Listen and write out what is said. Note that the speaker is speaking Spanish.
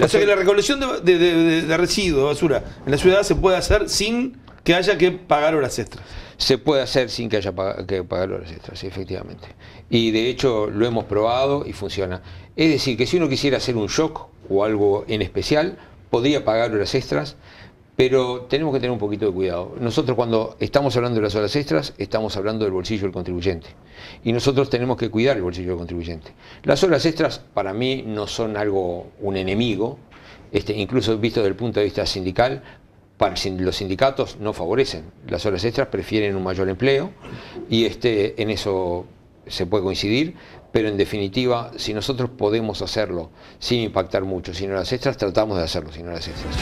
o sea que la recolección de, de, de, residuos, basura, en la ciudad se puede hacer sin que haya que pagar horas extras. Se puede hacer sin que haya que pagar horas extras, sí, efectivamente. Y de hecho lo hemos probado y funciona. Es decir, que si uno quisiera hacer un shock o algo en especial, podría pagar horas extras, pero tenemos que tener un poquito de cuidado. Nosotros cuando estamos hablando de las horas extras, estamos hablando del bolsillo del contribuyente. Y nosotros tenemos que cuidar el bolsillo del contribuyente. Las horas extras para mí no son algo, un enemigo, este, incluso visto desde el punto de vista sindical, para los sindicatos no favorecen. Las horas extras prefieren un mayor empleo y este, en eso se puede coincidir, pero en definitiva, si nosotros podemos hacerlo sin impactar mucho, sin horas extras, tratamos de hacerlo sin horas extras.